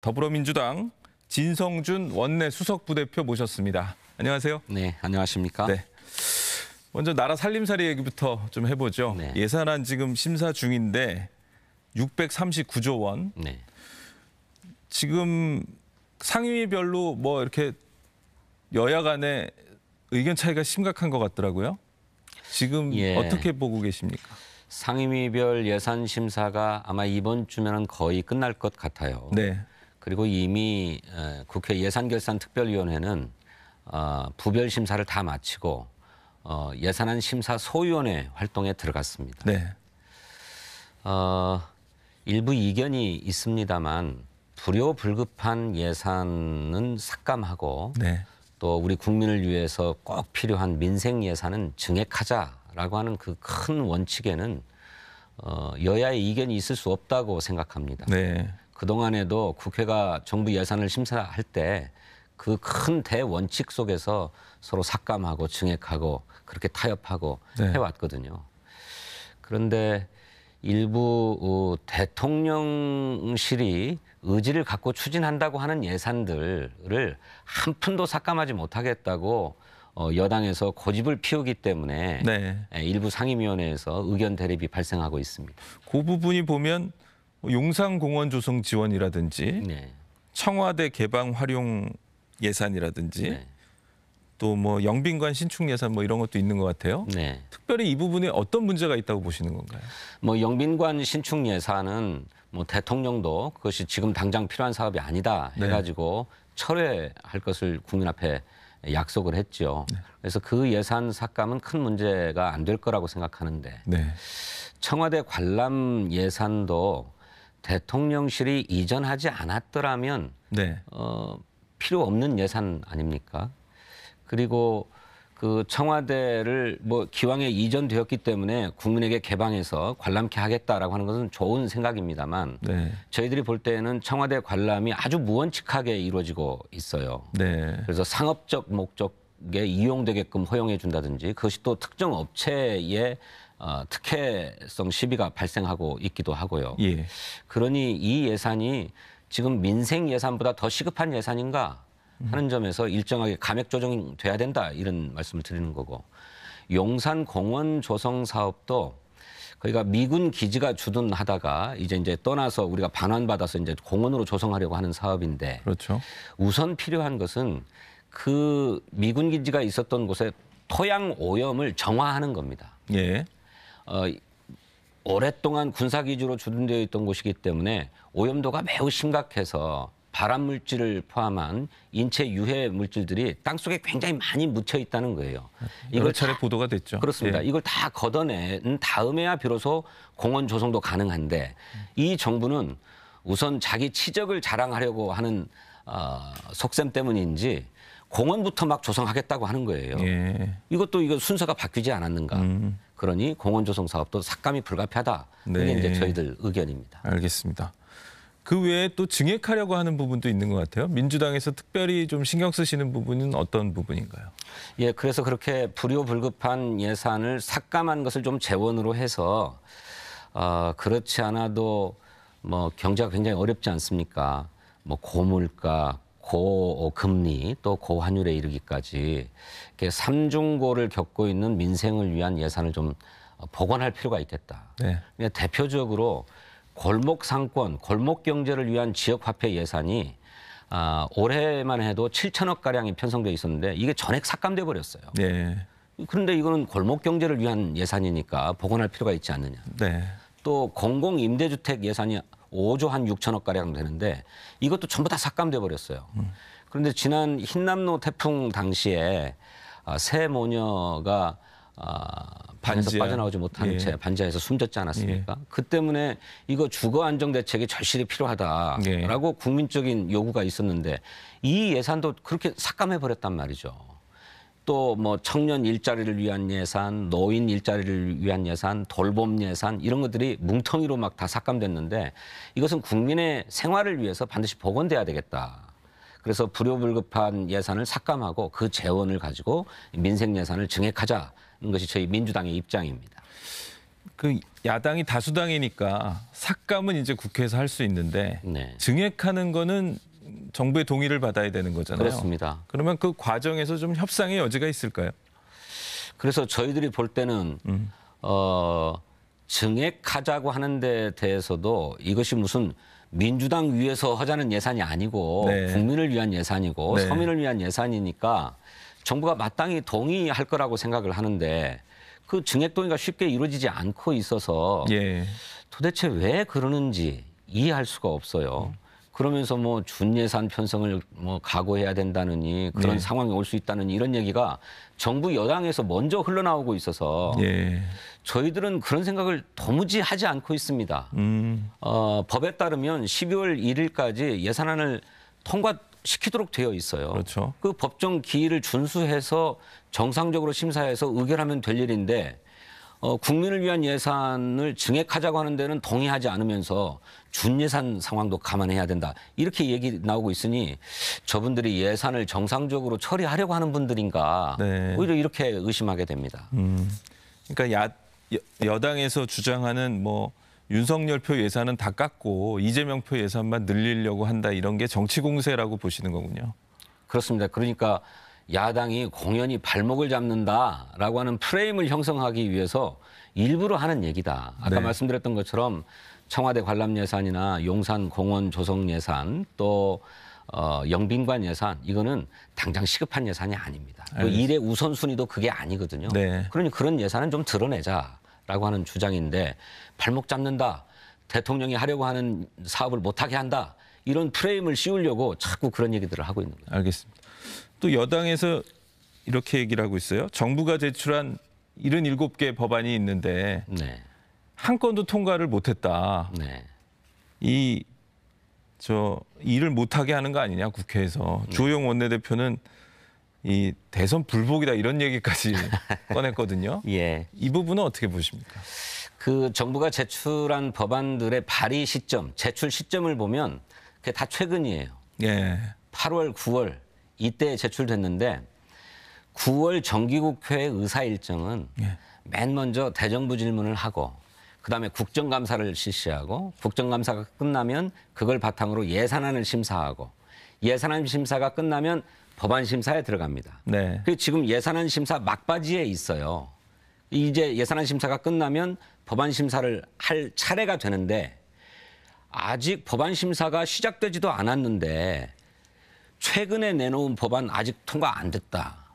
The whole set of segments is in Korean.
더불어민주당 진성준 원내 수석 부대표 모셨습니다. 안녕하세요. 네, 안녕하십니까? 네. 먼저 나라 살림살이 얘기부터 좀 해보죠. 네. 예산안 지금 심사 중인데 639조 원. 네. 지금 상위별로뭐 이렇게 여야 간의 의견 차이가 심각한 것 같더라고요. 지금 예. 어떻게 보고 계십니까? 상임위별 예산 심사가 아마 이번 주면은 거의 끝날 것 같아요. 네. 그리고 이미 국회 예산결산특별위원회는 어, 부별 심사를 다 마치고 어, 예산안 심사 소위원회 활동에 들어갔습니다. 네. 어, 일부 이견이 있습니다만 불효불급한 예산은 삭감하고 네. 또 우리 국민을 위해서 꼭 필요한 민생 예산은 증액하자라고 하는 그 큰 원칙에는 어, 여야의 이견이 있을 수 없다고 생각합니다. 네. 그동안에도 국회가 정부 예산을 심사할 때 그 큰 대원칙 속에서 서로 삭감하고 증액하고 그렇게 타협하고 네. 해왔거든요. 그런데 일부 어, 대통령실이 의지를 갖고 추진한다고 하는 예산들을 한 푼도 삭감하지 못하겠다고 어, 여당에서 고집을 피우기 때문에 네. 예, 일부 상임위원회에서 의견 대립이 발생하고 있습니다. 그 부분이 보면 뭐 용산공원 조성 지원이라든지 네. 청와대 개방 활용 예산이라든지 네. 또뭐 영빈관 신축 예산 뭐 이런 것도 있는 것 같아요. 네. 특별히 이 부분에 어떤 문제가 있다고 보시는 건가요? 뭐 영빈관 신축 예산은 뭐 대통령도 그것이 지금 당장 필요한 사업이 아니다 네. 해가지고 네. 철회할 것을 국민 앞에 약속을 했죠. 네. 그래서 그 예산 삭감은 큰 문제가 안 될 거라고 생각하는데 네. 청와대 관람 예산도 대통령실이 이전하지 않았더라면 네. 어, 필요 없는 예산 아닙니까? 그리고 그 청와대를 뭐 기왕에 이전되었기 때문에 국민에게 개방해서 관람케 하겠다라고 하는 것은 좋은 생각입니다만 네. 저희들이 볼 때에는 청와대 관람이 아주 무원칙하게 이루어지고 있어요. 네. 그래서 상업적 목적에 이용되게끔 허용해 준다든지 그것이 또 특정 업체에 어, 특혜성 시비가 발생하고 있기도 하고요. 예. 그러니 이 예산이 지금 민생 예산보다 더 시급한 예산인가 하는 음. 점에서 일정하게 감액 조정이 돼야 된다 이런 말씀을 드리는 거고 용산 공원 조성 사업도 거기가 그러니까 미군 기지가 주둔하다가 이제 이제 떠나서 우리가 반환받아서 이제 공원으로 조성하려고 하는 사업인데 그렇죠. 우선 필요한 것은 그 미군 기지가 있었던 곳에 토양 오염을 정화하는 겁니다. 예. 어, 오랫동안 군사 기지로 주둔되어 있던 곳이기 때문에 오염도가 매우 심각해서 발암 물질을 포함한 인체 유해 물질들이 땅 속에 굉장히 많이 묻혀 있다는 거예요. 이걸 차례 다, 보도가 됐죠. 그렇습니다. 예. 이걸 다 걷어낸 다음에야 비로소 공원 조성도 가능한데 이 정부는 우선 자기 치적을 자랑하려고 하는 어, 속셈 때문인지 공원부터 막 조성하겠다고 하는 거예요. 예. 이것도 이거 순서가 바뀌지 않았는가. 음. 그러니 공원 조성 사업도 삭감이 불가피하다. 이게 네. 이제 저희들 의견입니다. 알겠습니다. 그 외에 또 증액하려고 하는 부분도 있는 것 같아요. 민주당에서 특별히 좀 신경 쓰시는 부분은 어떤 부분인가요? 예, 그래서 그렇게 불효불급한 예산을 삭감한 것을 좀 재원으로 해서 어, 그렇지 않아도 뭐 경제가 굉장히 어렵지 않습니까? 뭐 고물가, 고금리 어, 또 고환율에 이르기까지 이렇게 삼중고를 겪고 있는 민생을 위한 예산을 좀 어, 복원할 필요가 있겠다. 네. 대표적으로 골목 상권, 골목 경제를 위한 지역 화폐 예산이 아, 올해만 해도 7천억 가량이 편성돼 있었는데 이게 전액 삭감돼 버렸어요. 네. 그런데 이거는 골목 경제를 위한 예산이니까 복원할 필요가 있지 않느냐. 네. 또 공공 임대주택 예산이 5조 한 6천억 가량 되는데 이것도 전부 다 삭감돼 버렸어요. 음. 그런데 지난 흰남노 태풍 당시에 아, 새 모녀가 반에서 아, 빠져나오지 못한 예. 채 반지하에서 숨졌지 않았습니까? 예. 그 때문에 이거 주거 안정 대책이 절실히 필요하다라고 예. 국민적인 요구가 있었는데 이 예산도 그렇게 삭감해 버렸단 말이죠. 또뭐 청년 일자리를 위한 예산, 노인 일자리를 위한 예산, 돌봄 예산 이런 것들이 뭉텅이로 막 다 삭감됐는데 이것은 국민의 생활을 위해서 반드시 복원돼야 되겠다. 그래서 불효불급한 예산을 삭감하고 그 재원을 가지고 민생 예산을 증액하자는 것이 저희 민주당의 입장입니다. 그 야당이 다수당이니까 삭감은 이제 국회에서 할 수 있는데 네. 증액하는 거는 정부의 동의를 받아야 되는 거잖아요. 그렇습니다. 그러면 그 과정에서 좀 협상의 여지가 있을까요? 그래서 저희들이 볼 때는 음. 어, 증액하자고 하는 데 대해서도 이것이 무슨 민주당 위에서 하자는 예산이 아니고 네. 국민을 위한 예산이고 네. 서민을 위한 예산이니까 정부가 마땅히 동의할 거라고 생각을 하는데 그 증액 동의가 쉽게 이루어지지 않고 있어서 예. 도대체 왜 그러는지 이해할 수가 없어요. 음. 그러면서 뭐 준예산 편성을 뭐 각오해야 된다느니 그런 네. 상황이 올 수 있다는 이런 얘기가 정부 여당에서 먼저 흘러나오고 있어서 예. 저희들은 그런 생각을 도무지 하지 않고 있습니다. 음. 어, 법에 따르면 12월 1일까지 예산안을 통과시키도록 되어 있어요. 그렇죠. 그 법정 기일을 준수해서 정상적으로 심사해서 의결하면 될 일인데 어, 국민을 위한 예산을 증액하자고 하는 데는 동의하지 않으면서 준예산 상황도 감안해야 된다. 이렇게 얘기 나오고 있으니 저분들이 예산을 정상적으로 처리하려고 하는 분들인가 네. 오히려 이렇게 의심하게 됩니다. 음. 그러니까 야, 여당에서 주장하는 뭐 윤석열 표 예산은 다 깎고 이재명 표 예산만 늘리려고 한다 이런 게 정치 공세라고 보시는 거군요. 그렇습니다. 그러니까 야당이 공연히 발목을 잡는다라고 하는 프레임을 형성하기 위해서 일부러 하는 얘기다. 아까 네. 말씀드렸던 것처럼 청와대 관람 예산이나 용산 공원 조성 예산 또 어, 영빈관 예산 이거는 당장 시급한 예산이 아닙니다. 그 일의 우선순위도 그게 아니거든요. 네. 그러니 그런 예산은 좀 드러내자라고 하는 주장인데 발목 잡는다. 대통령이 하려고 하는 사업을 못하게 한다. 이런 프레임을 씌우려고 자꾸 그런 얘기들을 하고 있는 거예요. 알겠습니다. 또 여당에서 이렇게 얘기를 하고 있어요. 정부가 제출한 77개 법안이 있는데 네. 한 건도 통과를 못했다. 네. 이저 일을 못하게 하는 거 아니냐 국회에서 네. 주호영 원내대표는 이 대선 불복이다 이런 얘기까지 꺼냈거든요. 예. 이 부분은 어떻게 보십니까? 그 정부가 제출한 법안들의 발의 시점, 제출 시점을 보면 그게 다 최근이에요. 예. 8월, 9월 이때 제출됐는데 9월 정기국회 의사 일정은 예. 맨 먼저 대정부 질문을 하고 그다음에 국정감사를 실시하고 국정감사가 끝나면 그걸 바탕으로 예산안을 심사하고 예산안 심사가 끝나면 법안 심사에 들어갑니다. 네. 그 지금 예산안 심사 막바지에 있어요. 이제 예산안 심사가 끝나면 법안 심사를 할 차례가 되는데 아직 법안 심사가 시작되지도 않았는데 최근에 내놓은 법안 아직 통과 안 됐다.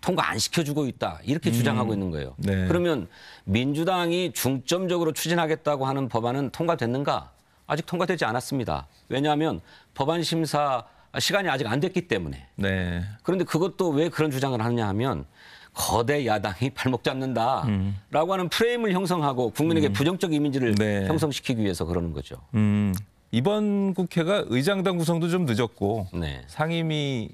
통과 안 시켜주고 있다 이렇게 음. 주장하고 있는 거예요. 네. 그러면 민주당이 중점적으로 추진하겠다고 하는 법안은 통과됐는가? 아직 통과되지 않았습니다. 왜냐하면 법안 심사 시간이 아직 안 됐기 때문에. 네. 그런데 그것도 왜 그런 주장을 하느냐 하면 거대 야당이 발목 잡는다라고 음. 하는 프레임을 형성하고 국민에게 음. 부정적 이미지를 네. 형성시키기 위해서 그러는 거죠. 음. 이번 국회가 의장당 구성도 좀 늦었고 네. 상임위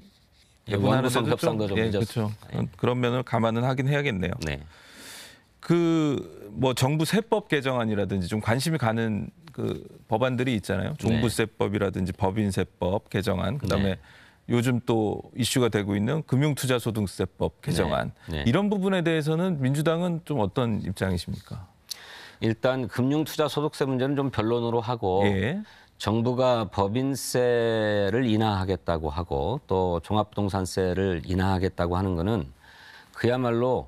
예, 원구 성격상도 좀, 예, 죠 그렇죠. 예. 그런 면을 감안은 하긴 해야겠네요. 네. 그뭐 정부 세법 개정안이라든지 좀 관심이 가는 그 법안들이 있잖아요. 네. 종부세법이라든지 법인세법 개정안, 그다음에 네. 요즘 또 이슈가 되고 있는 금융투자소득세법 개정안 네. 네. 이런 부분에 대해서는 민주당은 좀 어떤 입장이십니까? 일단 금융투자소득세 문제는 좀 변론으로 하고 예. 정부가 법인세를 인하하겠다고 하고 또 종합부동산세를 인하하겠다고 하는 것은 그야말로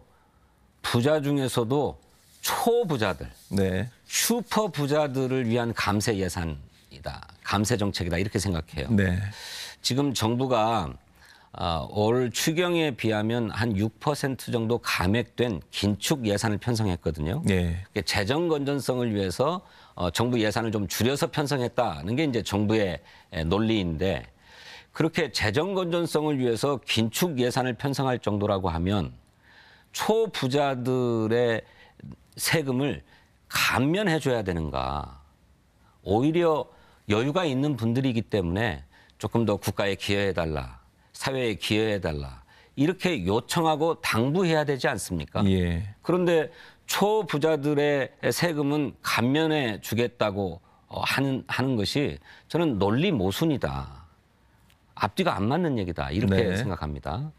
부자 중에서도 초부자들, 네. 슈퍼 부자들을 위한 감세 예산이다, 감세 정책이다 이렇게 생각해요. 네. 지금 정부가 어, 올 추경에 비하면 한 6% 정도 감액된 긴축 예산을 편성했거든요. 네. 재정 건전성을 위해서 어, 정부 예산을 좀 줄여서 편성했다는 게 이제 정부의 논리인데 그렇게 재정 건전성을 위해서 긴축 예산을 편성할 정도라고 하면 초부자들의 세금을 감면해 줘야 되는가? 오히려 여유가 있는 분들이기 때문에 조금 더 국가에 기여해 달라. 사회에 기여해 달라. 이렇게 요청하고 당부해야 되지 않습니까? 예. 그런데 초부자들의 세금은 감면해 주겠다고 어, 하는, 하는 것이 저는 논리 모순이다. 앞뒤가 안 맞는 얘기다. 이렇게 네. 생각합니다.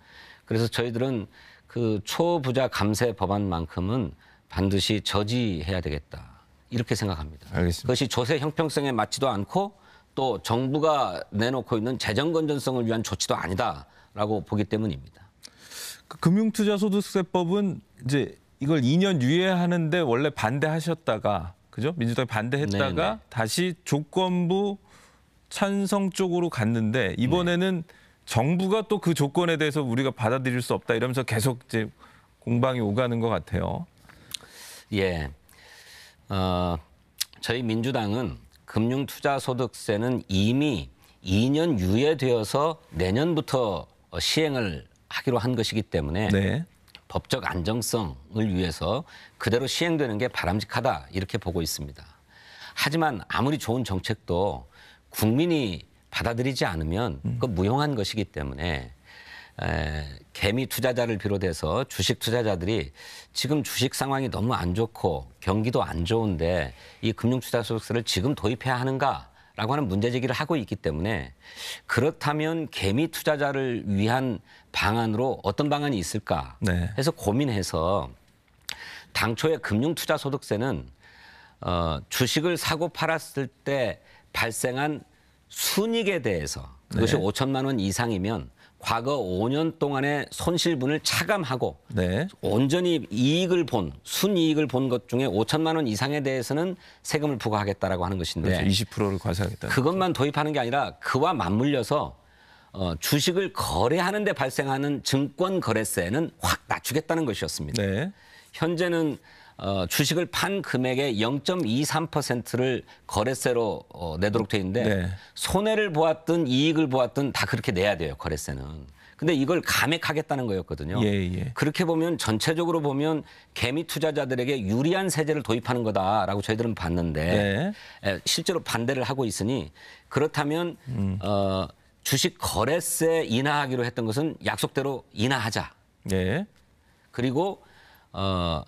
그래서 저희들은 그 초부자 감세 법안만큼은 반드시 저지해야 되겠다. 이렇게 생각합니다. 알겠습니다. 그것이 조세 형평성에 맞지도 않고 또 정부가 내놓고 있는 재정 건전성을 위한 조치도 아니다라고 보기 때문입니다. 그 금융투자소득세법은 이제 이걸 2년 유예하는데 원래 반대하셨다가 그죠? 민주당이 반대했다가 네네. 네. 다시 조건부 찬성 쪽으로 갔는데 이번에는 네. 정부가 또 그 조건에 대해서 우리가 받아들일 수 없다 이러면서 계속 이제 공방이 오가는 것 같아요. 예. 어, 저희 민주당은 금융투자소득세는 이미 2년 유예되어서 내년부터 시행을 하기로 한 것이기 때문에 네. 법적 안정성을 위해서 그대로 시행되는 게 바람직하다 이렇게 보고 있습니다. 하지만 아무리 좋은 정책도 국민이 받아들이지 않으면 그 무용한 것이기 때문에 에, 개미 투자자를 비롯해서 주식 투자자들이 지금 주식 상황이 너무 안 좋고 경기도 안 좋은데 이 금융투자 소득세를 지금 도입해야 하는가 라고 하는 문제 제기를 하고 있기 때문에 그렇다면 개미 투자자를 위한 방안으로 어떤 방안이 있을까 네. 해서 고민해서 당초에 금융투자소득세는 어, 주식을 사고 팔았을 때 발생한 순익에 대해서 그것이 네. 5천만 원 이상이면 과거 5년 동안의 손실분을 차감하고 네. 온전히 이익을 본 순이익을 본 것 중에 5천만 원 이상에 대해서는 세금을 부과하겠다라고 하는 것인데 그렇죠. 20%를 과세하겠다. 그것만 도입하는 게 아니라 그와 맞물려서 어, 주식을 거래하는 데 발생하는 증권 거래세는 확 낮추겠다는 것이었습니다. 네. 현재는 어, 주식을 판 금액의 0.23%를 거래세로 어, 내도록 돼 있는데 네. 손해를 보았든 이익을 보았든 다 그렇게 내야 돼요 거래세는. 근데 이걸 감액하겠다는 거였거든요. 예, 예. 그렇게 보면 전체적으로 보면 개미 투자자들에게 유리한 세제를 도입하는 거다라고 저희들은 봤는데 예. 실제로 반대를 하고 있으니 그렇다면 음. 어, 주식 거래세 인하하기로 했던 것은 약속대로 인하하자. 예. 그리고 어,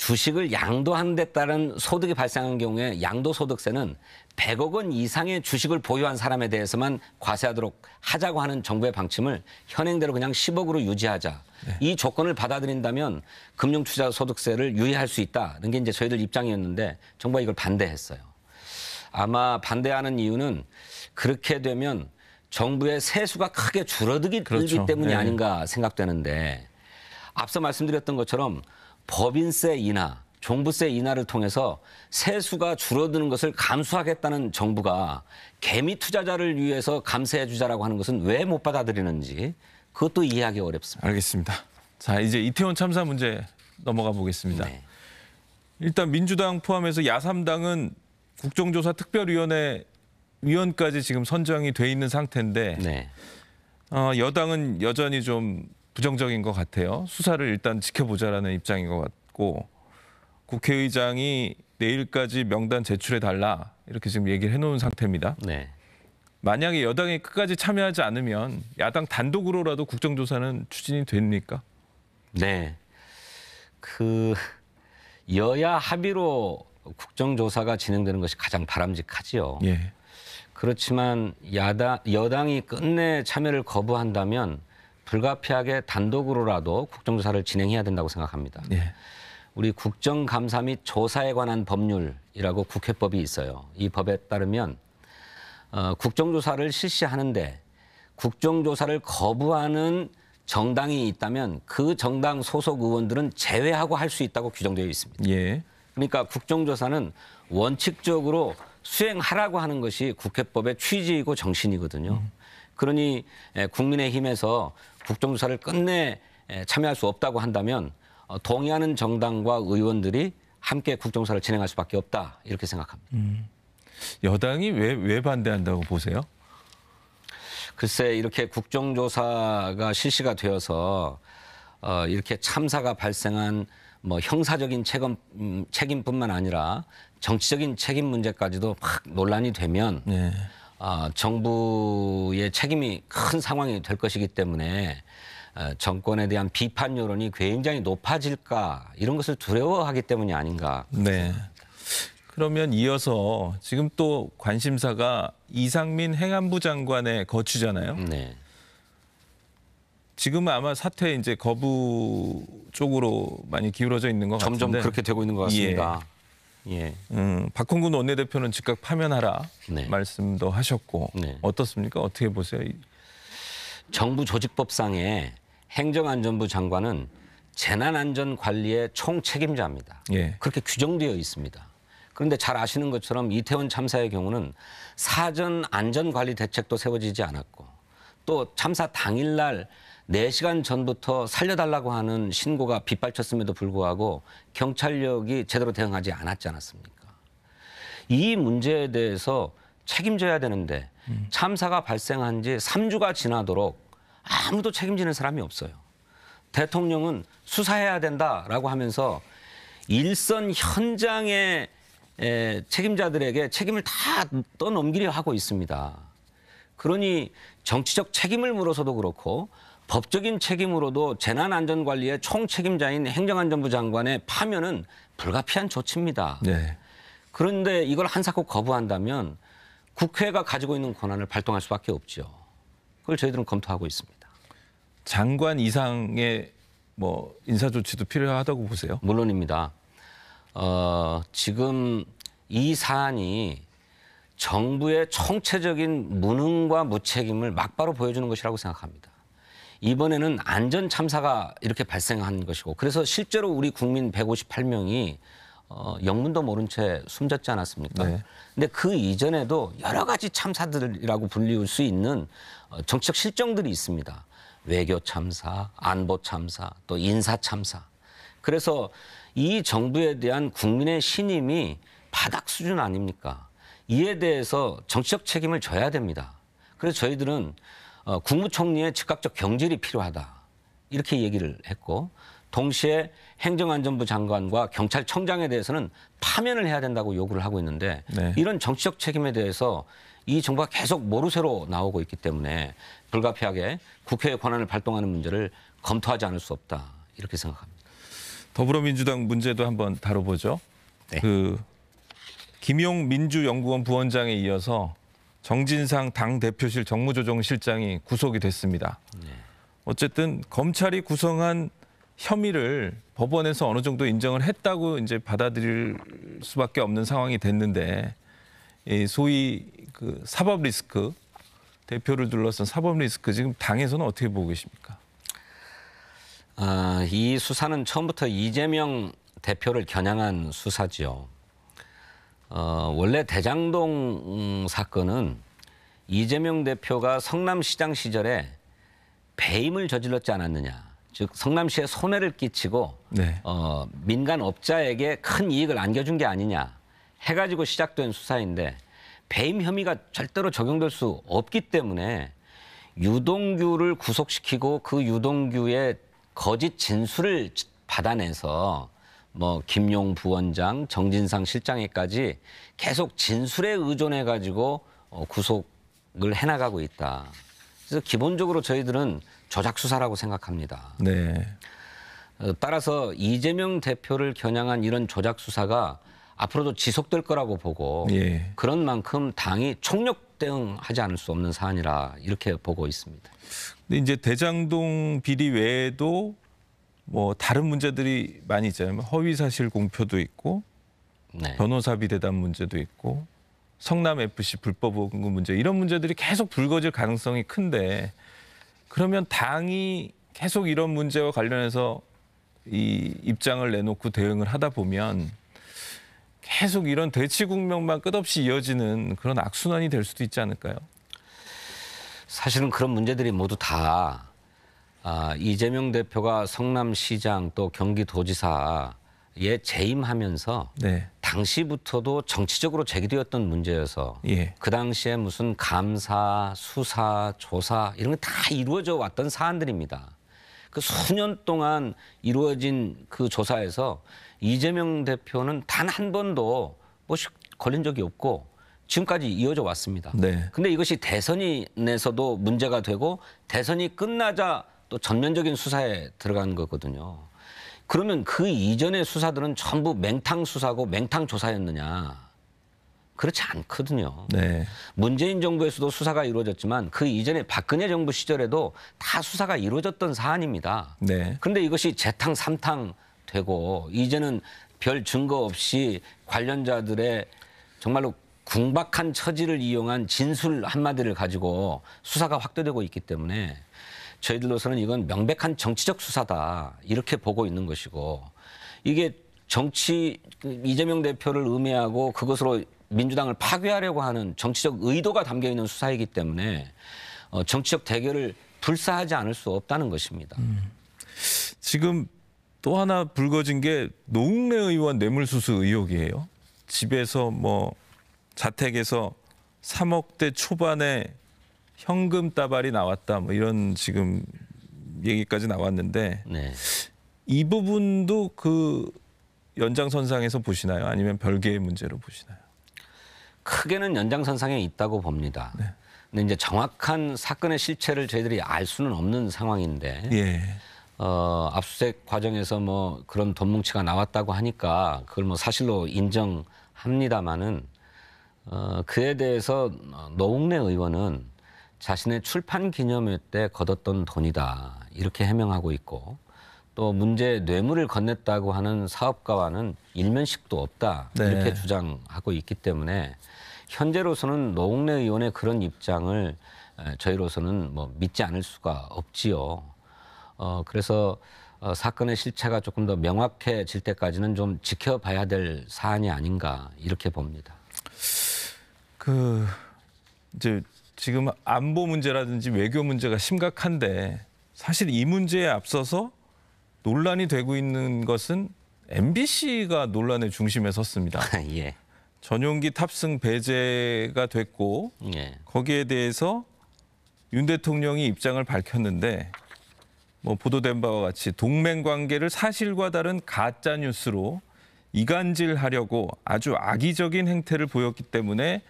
주식을 양도한 데 따른 소득이 발생한 경우에 양도소득세는 100억 원 이상의 주식을 보유한 사람에 대해서만 과세하도록 하자고 하는 정부의 방침을 현행대로 그냥 10억으로 유지하자. 네. 이 조건을 받아들인다면 금융투자소득세를 유예할 수 있다는 게 이제 저희들 입장이었는데 정부가 이걸 반대했어요. 아마 반대하는 이유는 그렇게 되면 정부의 세수가 크게 줄어들기 그렇죠. 때문이 네. 아닌가 생각되는데 앞서 말씀드렸던 것처럼 법인세 인하, 종부세 인하를 통해서 세수가 줄어드는 것을 감수하겠다는 정부가 개미 투자자를 위해서 감세해 주자라고 하는 것은 왜 못 받아들이는지 그것도 이해하기 어렵습니다. 알겠습니다. 자, 이제 이태원 참사 문제 넘어가 보겠습니다. 네. 일단 민주당 포함해서 야삼당은 국정조사 특별위원회 위원까지 지금 선정이 돼 있는 상태인데 네. 어, 여당은 여전히 좀 부정적인 것 같아요. 수사를 일단 지켜보자라는 입장인 것 같고 국회의장이 내일까지 명단 제출해 달라 이렇게 지금 얘기를 해놓은 상태입니다. 네. 만약에 여당이 끝까지 참여하지 않으면 야당 단독으로라도 국정조사는 추진이 됩니까? 네. 그 여야 합의로 국정조사가 진행되는 것이 가장 바람직하지요. 예. 그렇지만 야당 여당이 끝내 참여를 거부한다면 불가피하게 단독으로라도 국정조사를 진행해야 된다고 생각합니다. 네. 우리 국정감사 및 조사에 관한 법률이라고 국회법이 있어요. 이 법에 따르면 어, 국정조사를 실시하는데 국정조사를 거부하는 정당이 있다면 그 정당 소속 의원들은 제외하고 할 수 있다고 규정되어 있습니다. 예. 그러니까 국정조사는 원칙적으로 수행하라고 하는 것이 국회법의 취지이고 정신이거든요. 음. 그러니 예, 국민의힘에서 국정조사를 끝내 참여할 수 없다고 한다면 어, 동의하는 정당과 의원들이 함께 국정조사를 진행할 수밖에 없다 이렇게 생각합니다. 음. 여당이 왜, 왜 반대한다고 보세요? 글쎄 이렇게 국정조사가 실시가 되어서 어, 이렇게 참사가 발생한 뭐 형사적인 책임, 음, 책임뿐만 아니라 정치적인 책임 문제까지도 막 논란이 되면 네. 아, 정부의 책임이 큰 상황이 될 것이기 때문에 어, 정권에 대한 비판 여론이 굉장히 높아질까 이런 것을 두려워하기 때문이 아닌가. 네. 그러면 이어서 지금 또 관심사가 이상민 행안부 장관의 거취잖아요. 네. 지금 아마 사태 이제 거부 쪽으로 많이 기울어져 있는 것 점점 같은데 점점 그렇게 되고 있는 것 같습니다. 예. 예. 음, 박홍근 원내대표는 즉각 파면하라 네. 말씀도 하셨고 네. 어떻습니까? 어떻게 보세요? 정부 조직법상에 행정안전부 장관은 재난안전관리의 총책임자입니다. 예. 그렇게 규정되어 있습니다. 그런데 잘 아시는 것처럼 이태원 참사의 경우는 사전 안전관리 대책도 세워지지 않았고 또 참사 당일날 4시간 전부터 살려달라고 하는 신고가 빗발쳤음에도 불구하고 경찰력이 제대로 대응하지 않았지 않았습니까? 이 문제에 대해서 책임져야 되는데 음. 참사가 발생한 지 3주가 지나도록 아무도 책임지는 사람이 없어요. 대통령은 수사해야 된다라고 하면서 일선 현장의 책임자들에게 책임을 다 떠넘기려 하고 있습니다. 그러니 정치적 책임을 물어서도 그렇고 법적인 책임으로도 재난안전관리의 총책임자인 행정안전부 장관의 파면은 불가피한 조치입니다. 네. 그런데 이걸 한사코 거부한다면 국회가 가지고 있는 권한을 발동할 수밖에 없죠. 그걸 저희들은 검토하고 있습니다. 장관 이상의 뭐 인사 조치도 필요하다고 보세요? 물론입니다. 어, 지금 이 사안이 정부의 총체적인 무능과 무책임을 막바로 보여주는 것이라고 생각합니다. 이번에는 안전 참사가 이렇게 발생한 것이고 그래서 실제로 우리 국민 158명이 어, 영문도 모른 채 숨졌지 않았습니까? 네. 근데 그 이전에도 여러 가지 참사들이라고 불리울 수 있는 어, 정치적 실정들이 있습니다. 외교 참사, 안보 참사, 또 인사 참사. 그래서 이 정부에 대한 국민의 신임이 바닥 수준 아닙니까? 이에 대해서 정치적 책임을 져야 됩니다. 그래서 저희들은 어, 국무총리의 즉각적 경질이 필요하다. 이렇게 얘기를 했고 동시에 행정안전부 장관과 경찰청장에 대해서는 파면을 해야 된다고 요구를 하고 있는데 네. 이런 정치적 책임에 대해서 이 정부가 계속 모르쇠로 나오고 있기 때문에 불가피하게 국회의 권한을 발동하는 문제를 검토하지 않을 수 없다 이렇게 생각합니다. 더불어민주당 문제도 한번 다뤄보죠. 네. 그 김용 민주연구원 부원장에 이어서 정진상 당대표실 정무조정실장이 구속이 됐습니다. 네. 어쨌든 검찰이 구성한 혐의를 법원에서 어느 정도 인정을 했다고 이제 받아들일 수밖에 없는 상황이 됐는데 이 소위 그 사법 리스크 대표를 둘러싼 사법 리스크 지금 당에서는 어떻게 보고 계십니까? 아, 이 수사는 처음부터 이재명 대표를 겨냥한 수사지요. 어, 원래 대장동 음, 사건은 이재명 대표가 성남시장 시절에 배임을 저질렀지 않았느냐. 즉 성남시에 손해를 끼치고 네. 어, 민간 업자에게 큰 이익을 안겨준 게 아니냐 해가지고 시작된 수사인데 배임 혐의가 절대로 적용될 수 없기 때문에 유동규를 구속시키고 그 유동규의 거짓 진술을 받아내서 뭐 김용 부원장, 정진상 실장에까지 계속 진술에 의존해 가지고 어, 구속을 해나가고 있다. 그래서 기본적으로 저희들은 조작 수사라고 생각합니다. 네. 어, 따라서 이재명 대표를 겨냥한 이런 조작 수사가 앞으로도 지속될 거라고 보고 예. 그런 만큼 당이 총력 대응하지 않을 수 없는 사안이라 이렇게 보고 있습니다. 근데 이제 대장동 비리 외에도 뭐 다른 문제들이 많이 있잖아요. 허위 사실 공표도 있고 네. 변호사비 대담 문제도 있고 성남 FC 불법 원금 문제 이런 문제들이 계속 불거질 가능성이 큰데 그러면 당이 계속 이런 문제와 관련해서 이 입장을 내놓고 대응을 하다 보면 계속 이런 대치 국면만 끝없이 이어지는 그런 악순환이 될 수도 있지 않을까요? 사실은 그런 문제들이 모두 다 아, 이재명 대표가 성남시장 또 경기도지사에 재임하면서 네. 당시부터도 정치적으로 제기되었던 문제여서 예. 그 당시에 무슨 감사, 수사, 조사 이런 게 다 이루어져 왔던 사안들입니다. 그 수년 동안 이루어진 그 조사에서 이재명 대표는 단 한 번도 뭐 걸린 적이 없고 지금까지 이어져 왔습니다. 네. 근데 이것이 대선이내서도 문제가 되고 대선이 끝나자 또 전면적인 수사에 들어간 거거든요. 그러면 그 이전의 수사들은 전부 맹탕 수사고 맹탕 조사였느냐? 그렇지 않거든요. 네. 문재인 정부에서도 수사가 이루어졌지만 그 이전에 박근혜 정부 시절에도 다 수사가 이루어졌던 사안입니다. 네. 그런데 이것이 재탕 삼탕 되고 이제는 별 증거 없이 관련자들의 정말로 궁박한 처지를 이용한 진술 한마디를 가지고 수사가 확대되고 있기 때문에 저희들로서는 이건 명백한 정치적 수사다 이렇게 보고 있는 것이고 이게 정치 이재명 대표를 의미하고 그것으로 민주당을 파괴하려고 하는 정치적 의도가 담겨 있는 수사이기 때문에 어, 정치적 대결을 불사하지 않을 수 없다는 것입니다. 음. 지금 또 하나 불거진 게 노웅래 의원 뇌물수수 의혹이에요. 집에서 뭐 자택에서 3억대 초반에 현금 따발이 나왔다 뭐 이런 지금 얘기까지 나왔는데 네. 이 부분도 그 연장선상에서 보시나요? 아니면 별개의 문제로 보시나요? 크게는 연장선상에 있다고 봅니다. 네. 근데 이제 정확한 사건의 실체를 저희들이 알 수는 없는 상황인데 예. 어, 압수색 과정에서 뭐 그런 돈뭉치가 나왔다고 하니까 그걸 뭐 사실로 인정합니다마는 어, 그에 대해서 어, 노웅래 의원은 자신의 출판 기념회 때 걷었던 돈이다 이렇게 해명하고 있고 또 문제 뇌물을 건넸다고 하는 사업가와는 일면식도 없다 네. 이렇게 주장하고 있기 때문에 현재로서는 노웅래 의원의 그런 입장을 저희로서는 뭐 믿지 않을 수가 없지요. 어 그래서 어, 사건의 실체가 조금 더 명확해질 때까지는 좀 지켜봐야 될 사안이 아닌가 이렇게 봅니다. 그 이제 지금 안보 문제라든지 외교 문제가 심각한데 사실 이 문제에 앞서서 논란이 되고 있는 것은 MBC가 논란의 중심에 섰습니다. 예. 전용기 탑승 배제가 됐고 예. 거기에 대해서 윤 대통령이 입장을 밝혔는데 뭐 보도된 바와 같이 동맹 관계를 사실과 다른 가짜 뉴스로 이간질하려고 아주 악의적인 행태를 보였기 때문에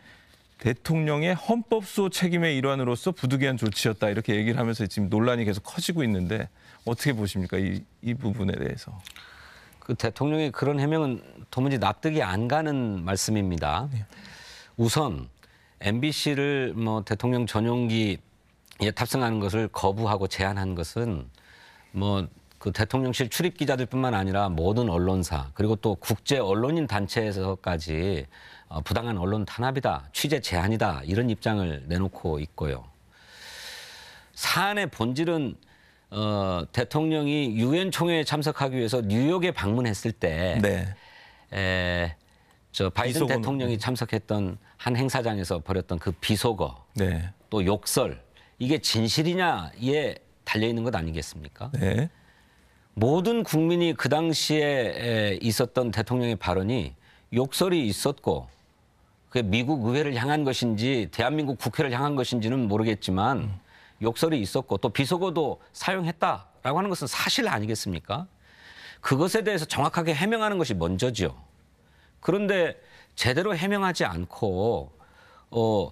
대통령의 헌법소 책임의 일환으로서 부득이한 조치였다 이렇게 얘기를 하면서 지금 논란이 계속 커지고 있는데 어떻게 보십니까 이, 이 부분에 대해서? 그 대통령의 그런 해명은 도무지 납득이 안 가는 말씀입니다. 네. 우선 MBC를 뭐 대통령 전용기에 탑승하는 것을 거부하고 제한한 것은 뭐 그 대통령실 출입 기자들뿐만 아니라 모든 언론사 그리고 또 국제 언론인 단체에서까지 어, 부당한 언론 탄압이다, 취재 제한이다 이런 입장을 내놓고 있고요. 사안의 본질은 어, 대통령이 유엔 총회에 참석하기 위해서 뉴욕에 방문했을 때, 네. 에, 저 바이든 비속어. 대통령이 네. 참석했던 한 행사장에서 벌였던 그 비속어, 네. 또 욕설 이게 진실이냐에 달려 있는 것 아니겠습니까? 네. 모든 국민이 그 당시에 있었던 대통령의 발언이 욕설이 있었고 그게 미국 의회를 향한 것인지 대한민국 국회를 향한 것인지는 모르겠지만 욕설이 있었고 또 비속어도 사용했다라고 하는 것은 사실 아니겠습니까? 그것에 대해서 정확하게 해명하는 것이 먼저지요. 그런데 제대로 해명하지 않고 어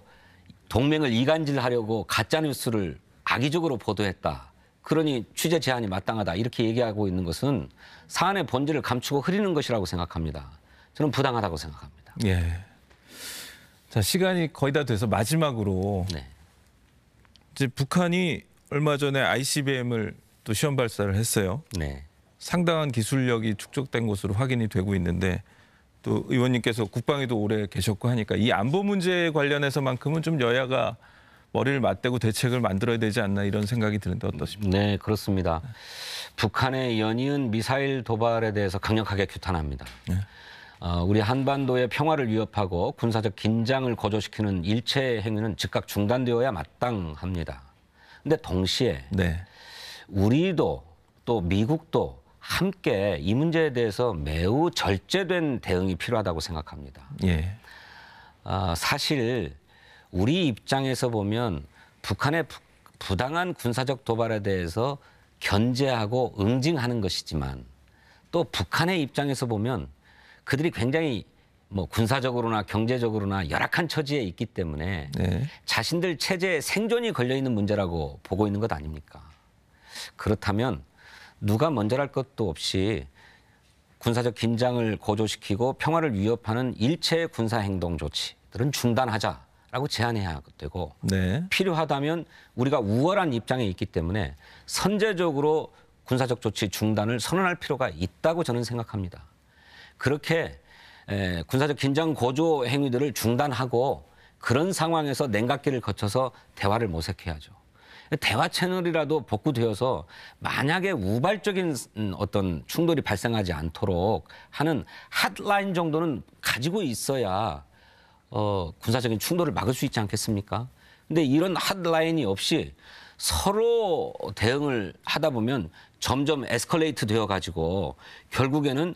동맹을 이간질하려고 가짜 뉴스를 악의적으로 보도했다. 그러니 취재 제한이 마땅하다 이렇게 얘기하고 있는 것은 사안의 본질을 감추고 흐리는 것이라고 생각합니다. 저는 부당하다고 생각합니다. 예. 자 시간이 거의 다 돼서 마지막으로 네. 이제 북한이 얼마 전에 ICBM을 또 시험 발사를 했어요. 네. 상당한 기술력이 축적된 것으로 확인이 되고 있는데 또 의원님께서 국방에도 오래 계셨고 하니까 이 안보 문제 관련해서만큼은 좀 여야가 머리를 맞대고 대책을 만들어야 되지 않나 이런 생각이 드는데 어떠십니까? 네, 그렇습니다. 북한의 연이은 미사일 도발에 대해서 강력하게 규탄합니다. 네. 아, 우리 한반도의 평화를 위협하고 군사적 긴장을 고조시키는 일체 행위는 즉각 중단되어야 마땅합니다. 근데 동시에 네. 우리도 또 미국도 함께 이 문제에 대해서 매우 절제된 대응이 필요하다고 생각합니다. 예. 아, 사실 우리 입장에서 보면 북한의 부, 부당한 군사적 도발에 대해서 견제하고 응징하는 것이지만 또 북한의 입장에서 보면 그들이 굉장히 뭐 군사적으로나 경제적으로나 열악한 처지에 있기 때문에 네. 자신들 체제의 생존이 걸려 있는 문제라고 보고 있는 것 아닙니까? 그렇다면 누가 먼저랄 것도 없이 군사적 긴장을 고조시키고 평화를 위협하는 일체의 군사 행동 조치들은 중단하자라고 제안해야 되고 네. 필요하다면 우리가 우월한 입장에 있기 때문에 선제적으로 군사적 조치 중단을 선언할 필요가 있다고 저는 생각합니다. 그렇게 군사적 긴장 고조 행위들을 중단하고 그런 상황에서 냉각기를 거쳐서 대화를 모색해야죠. 대화 채널이라도 복구되어서 만약에 우발적인 음, 어떤 충돌이 발생하지 않도록 하는 핫라인 정도는 가지고 있어야 어, 군사적인 충돌을 막을 수 있지 않겠습니까? 근데 이런 핫라인이 없이 서로 대응을 하다 보면 점점 에스컬레이트 되어 가지고 결국에는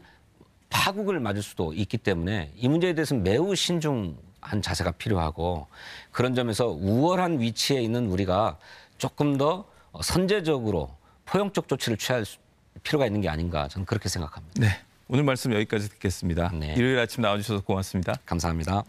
파국을 맞을 수도 있기 때문에 이 문제에 대해서는 매우 신중한 자세가 필요하고 그런 점에서 우월한 위치에 있는 우리가 조금 더 선제적으로 포용적 조치를 취할 필요가 있는 게 아닌가 저는 그렇게 생각합니다. 네. 오늘 말씀 여기까지 듣겠습니다. 네. 일요일 아침 나와주셔서 고맙습니다. 감사합니다.